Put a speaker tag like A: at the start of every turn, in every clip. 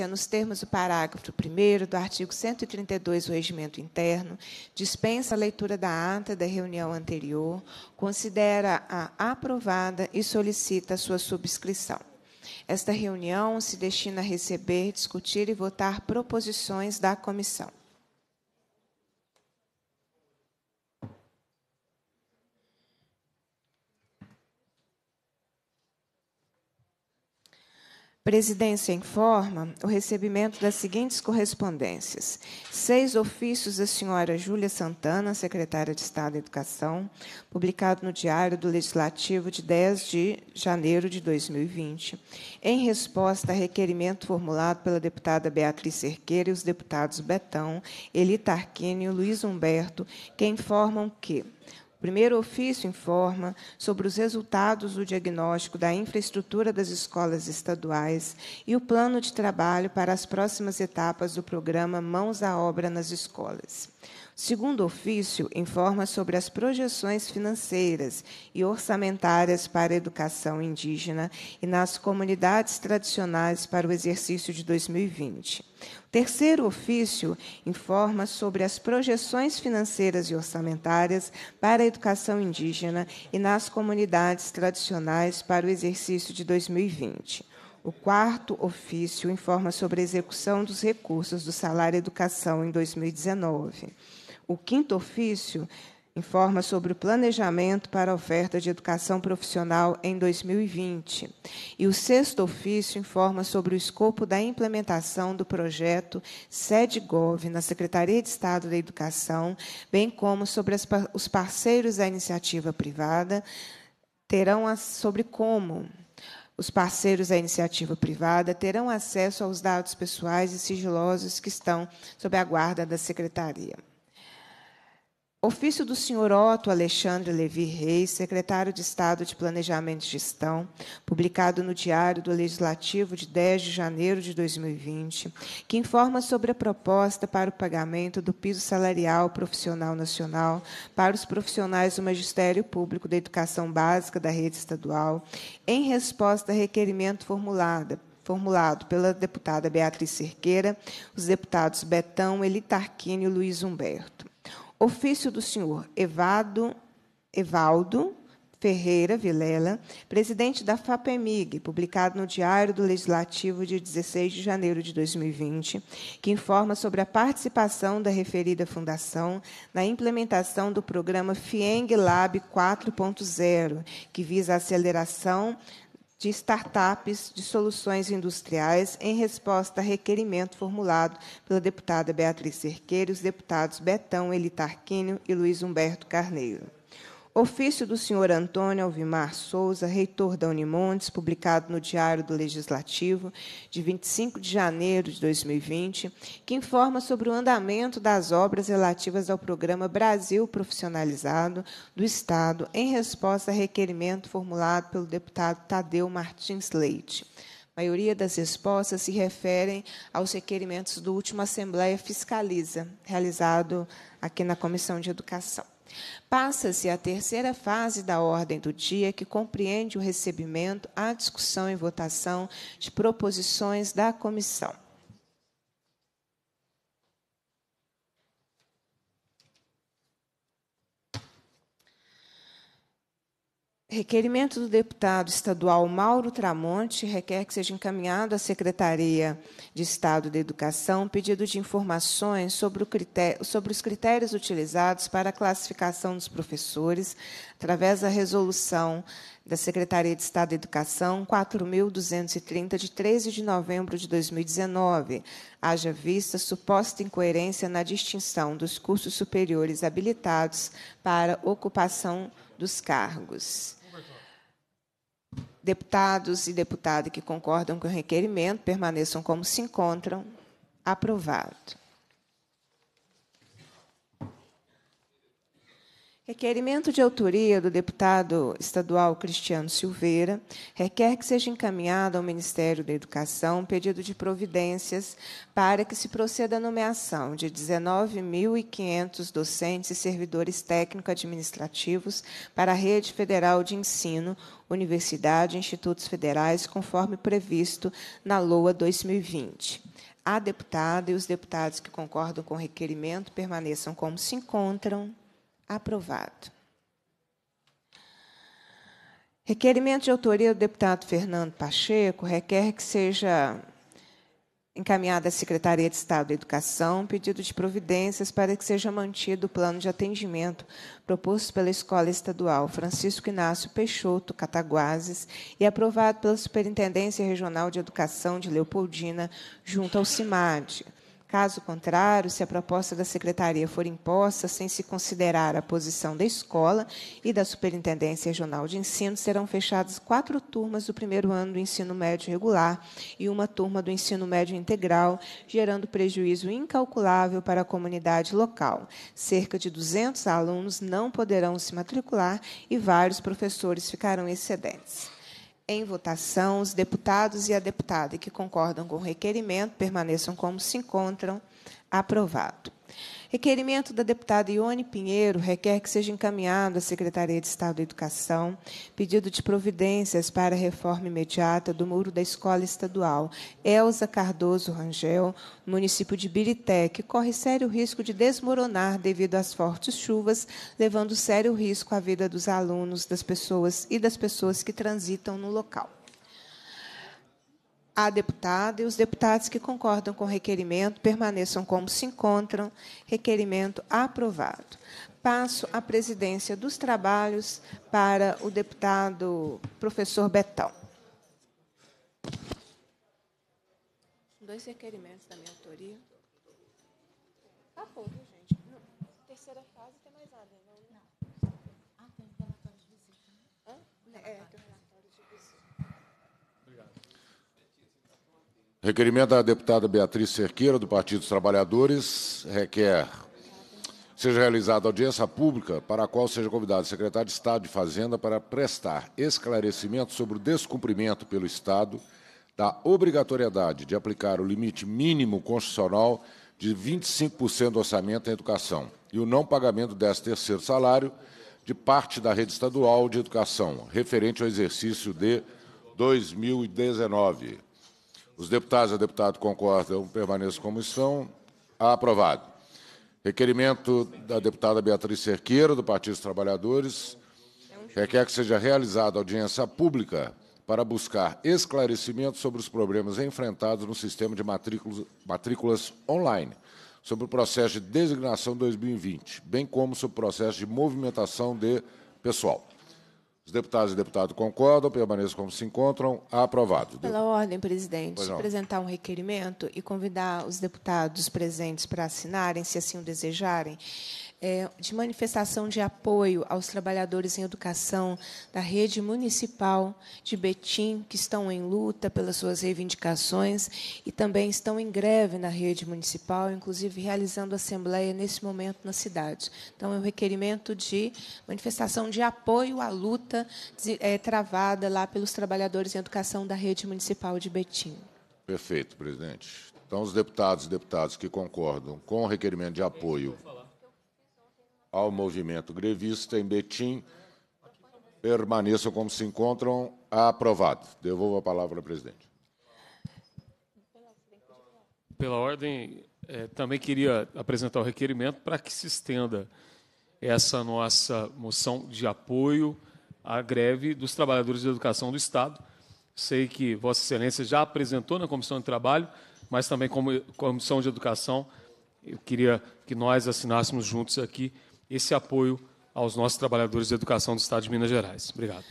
A: que, é nos termos do parágrafo 1 do artigo 132 do Regimento Interno, dispensa a leitura da ata da reunião anterior, considera-a aprovada e solicita sua subscrição. Esta reunião se destina a receber, discutir e votar proposições da comissão. Presidência informa o recebimento das seguintes correspondências: seis ofícios da senhora Júlia Santana, secretária de Estado da Educação, publicado no Diário do Legislativo de 10 de janeiro de 2020, em resposta a requerimento formulado pela deputada Beatriz Cerqueira e os deputados Betão, Eli Tarquínio e Luiz Humberto, que informam que primeiro ofício informa sobre os resultados do diagnóstico da infraestrutura das escolas estaduais e o plano de trabalho para as próximas etapas do programa Mãos à Obra nas Escolas segundo ofício informa sobre as projeções financeiras e orçamentárias para a educação indígena e nas comunidades tradicionais para o exercício de 2020. terceiro ofício informa sobre as projeções financeiras e orçamentárias para a educação indígena e nas comunidades tradicionais para o exercício de 2020. O quarto ofício informa sobre a execução dos recursos do salário educação em 2019. O quinto ofício informa sobre o planejamento para a oferta de educação profissional em 2020. E o sexto ofício informa sobre o escopo da implementação do projeto SEDGOV na Secretaria de Estado da Educação, bem como sobre as, os parceiros da iniciativa privada terão a, sobre como os parceiros da iniciativa privada terão acesso aos dados pessoais e sigilosos que estão sob a guarda da Secretaria. Ofício do senhor Otto Alexandre Levi Reis, secretário de Estado de Planejamento e Gestão, publicado no Diário do Legislativo de 10 de janeiro de 2020, que informa sobre a proposta para o pagamento do piso salarial profissional nacional para os profissionais do Magistério Público da Educação Básica da rede estadual, em resposta a requerimento formulado formulado pela deputada Beatriz Cerqueira, os deputados Betão, Elitarquini e Luiz Humberto. Ofício do senhor Evado, Evaldo Ferreira Vilela, presidente da FAPEMIG, publicado no Diário do Legislativo de 16 de janeiro de 2020, que informa sobre a participação da referida fundação na implementação do programa FIENG Lab 4.0, que visa a aceleração de startups de soluções industriais em resposta a requerimento formulado pela deputada Beatriz Cerqueira e os deputados Betão Elitarquínio e Luiz Humberto Carneiro. Ofício do senhor Antônio Alvimar Souza, reitor da Unimontes, publicado no Diário do Legislativo, de 25 de janeiro de 2020, que informa sobre o andamento das obras relativas ao programa Brasil Profissionalizado do Estado, em resposta a requerimento formulado pelo deputado Tadeu Martins Leite. A maioria das respostas se referem aos requerimentos do último Assembleia Fiscaliza, realizado aqui na Comissão de Educação. Passa-se a terceira fase da ordem do dia, que compreende o recebimento, a discussão e votação de proposições da comissão. Requerimento do deputado estadual Mauro Tramonte requer que seja encaminhado à Secretaria de Estado da Educação pedido de informações sobre, critério, sobre, os critérios utilizados para a classificação dos professores através da resolução da Secretaria de Estado da Educação 4.230, de 13 de novembro de 2019, haja vista suposta incoerência na distinção dos cursos superiores habilitados para ocupação dos cargos. Deputados e deputadas que concordam com o requerimento permaneçam como se encontram. Aprovado. Requerimento de autoria do deputado estadual Cristiano Silveira requer que seja encaminhado ao Ministério da Educação um pedido de providências para que se proceda à nomeação de 19.500 docentes e servidores técnico-administrativos para a Rede Federal de Ensino, Universidade e Institutos Federais, conforme previsto na LOA 2020 a deputada e os deputados que concordam com o requerimento permaneçam como se encontram. Aprovado. Requerimento de autoria do deputado Fernando Pacheco requer que seja encaminhada à Secretaria de Estado da Educação pedido de providências para que seja mantido o plano de atendimento proposto pela Escola Estadual Francisco Inácio Peixoto Cataguases e aprovado pela Superintendência Regional de Educação de Leopoldina junto ao CIMAD Caso contrário, se a proposta da secretaria for imposta sem se considerar a posição da escola e da Superintendência Regional de Ensino, serão fechadas quatro turmas do primeiro ano do ensino médio regular e uma turma do ensino médio integral, gerando prejuízo incalculável para a comunidade local. Cerca de 200 alunos não poderão se matricular e vários professores ficarão excedentes em votação os deputados e a deputada que concordam com o requerimento permaneçam como se encontram. Aprovado. Requerimento da deputada Ione Pinheiro requer que seja encaminhado à Secretaria de Estado da Educação pedido de providências para a reforma imediata do muro da Escola Estadual Elza Cardoso Rangel, município de Birité, que corre sério risco de desmoronar devido às fortes chuvas, levando sério risco à vida dos alunos, das pessoas e das pessoas que transitam no local. A deputada e os deputados que concordam com o requerimento permaneçam como se encontram. Requerimento aprovado. Passo a presidência dos trabalhos para o deputado professor Betão. Dois requerimentos da minha autoria. Tá gente. Terceira fase tem mais nada. Né?
B: Requerimento da deputada Beatriz Cerqueira, do Partido dos Trabalhadores, requer seja realizada audiência pública para a qual seja convidado o secretário de Estado de Fazenda para prestar esclarecimento sobre o descumprimento pelo Estado da obrigatoriedade de aplicar o limite mínimo constitucional de 25% do orçamento em educação e o não pagamento desse terceiro salário de parte da rede estadual de educação, referente ao exercício de 2019. Os deputados e a deputada concordam, permaneçam como estão. Aprovado. Requerimento da deputada Beatriz Cerqueira, do Partido dos Trabalhadores, requer que seja realizada audiência pública para buscar esclarecimentos sobre os problemas enfrentados no sistema de matrículas, matrículas online, sobre o processo de designação 2020, bem como sobre o processo de movimentação de pessoal. Os deputados e deputados concordam, permaneçam como se encontram. Aprovado. Pela
A: ordem, presidente, apresentar um requerimento e convidar os deputados presentes para assinarem, se assim o desejarem, é, de manifestação de apoio aos trabalhadores em educação da rede municipal de Betim, que estão em luta pelas suas reivindicações e também estão em greve na rede municipal, inclusive realizando assembleia nesse momento na cidade. Então, é um requerimento de manifestação de apoio à luta de, é, travada lá pelos trabalhadores em educação da rede municipal de Betim.
B: Perfeito, presidente. Então, os deputados e deputadas que concordam com o requerimento de apoio ao movimento grevista em Betim permaneçam como se encontram. Aprovado. Devolvo a palavra ao presidente.
A: Pela ordem, eh, também queria apresentar o requerimento para que se estenda essa nossa moção de apoio à greve dos trabalhadores de educação do Estado. Sei que Vossa Excelência já apresentou na Comissão de Trabalho, mas também como Comissão de Educação, eu queria que nós assinássemos juntos aqui esse apoio aos nossos trabalhadores de educação do Estado de Minas Gerais. Obrigado.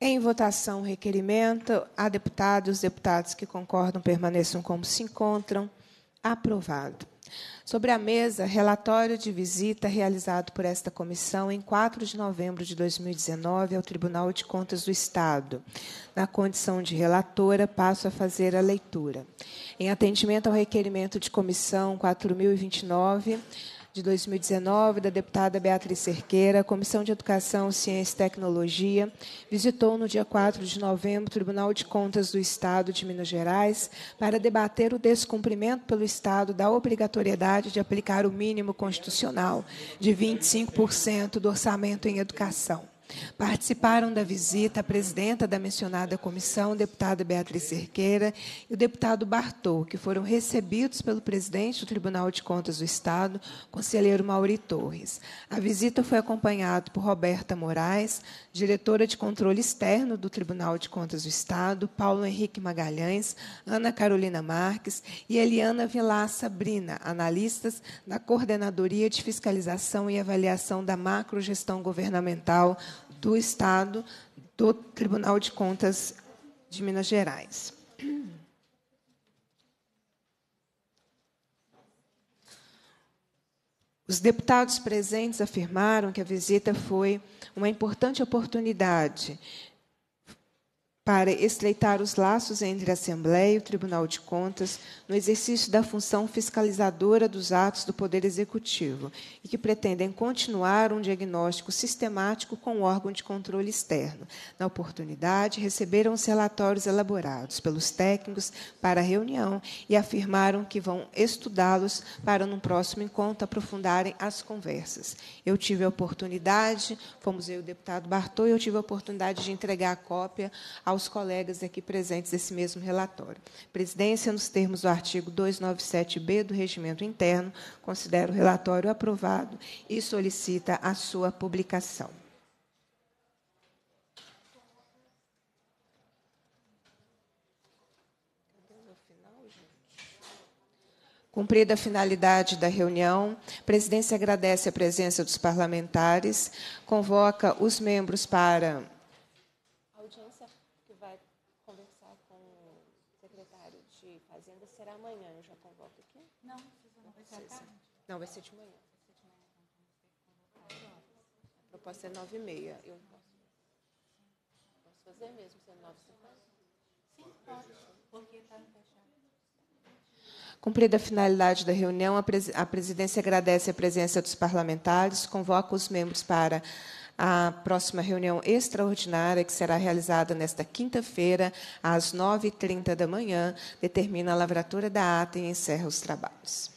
A: Em votação, requerimento. A deputada e os deputados que concordam permaneçam como se encontram. Aprovado. Sobre a mesa, relatório de visita realizado por esta comissão em 4 de novembro de 2019 ao Tribunal de Contas do Estado. Na condição de relatora, passo a fazer a leitura. Em atendimento ao requerimento de comissão 4029 de 2019, da deputada Beatriz Cerqueira, a Comissão de Educação, Ciência e Tecnologia, visitou no dia 4 de novembro o Tribunal de Contas do Estado de Minas Gerais para debater o descumprimento pelo Estado da obrigatoriedade de aplicar o mínimo constitucional de 25% do orçamento em educação. Participaram da visita a presidenta da mencionada comissão, deputada Beatriz Cerqueira, e o deputado Bartô, que foram recebidos pelo presidente do Tribunal de Contas do Estado, conselheiro Mauri Torres. A visita foi acompanhada por Roberta Moraes, diretora de controle externo do Tribunal de Contas do Estado, Paulo Henrique Magalhães, Ana Carolina Marques e Eliana Vilar Sabrina, analistas da Coordenadoria de Fiscalização e Avaliação da Macrogestão Governamental do Estado do Tribunal de Contas de Minas Gerais. Os deputados presentes afirmaram que a visita foi uma importante oportunidade para estreitar os laços entre a Assembleia e o Tribunal de Contas no exercício da função fiscalizadora dos atos do Poder Executivo e que pretendem continuar um diagnóstico sistemático com o órgão de controle externo. Na oportunidade, receberam os relatórios elaborados pelos técnicos para a reunião e afirmaram que vão estudá-los para, num próximo encontro, aprofundarem as conversas. Eu tive a oportunidade, fomos eu e o deputado Bartô, eu tive a oportunidade de entregar a cópia ao aos colegas aqui presentes esse mesmo relatório. Presidência, nos termos do artigo 297-B do Regimento Interno, considera o relatório aprovado e solicita a sua publicação. Cumprida a finalidade da reunião, a presidência agradece a presença dos parlamentares, convoca os membros para Será amanhã, eu já convoco aqui? Não, não. Vai ser amanhã. tarde? Não, vai ser de manhã. ser então, A proposta é nove e meia. Eu posso, posso fazer mesmo, sendo é nove e Sim, pode, porque está no fechado. Cumprida a finalidade da reunião, a presidência agradece a presença dos parlamentares, convoca os membros para a próxima reunião extraordinária, que será realizada nesta quinta-feira, às 9h30 da manhã, determina a lavratura da ata e encerra os trabalhos.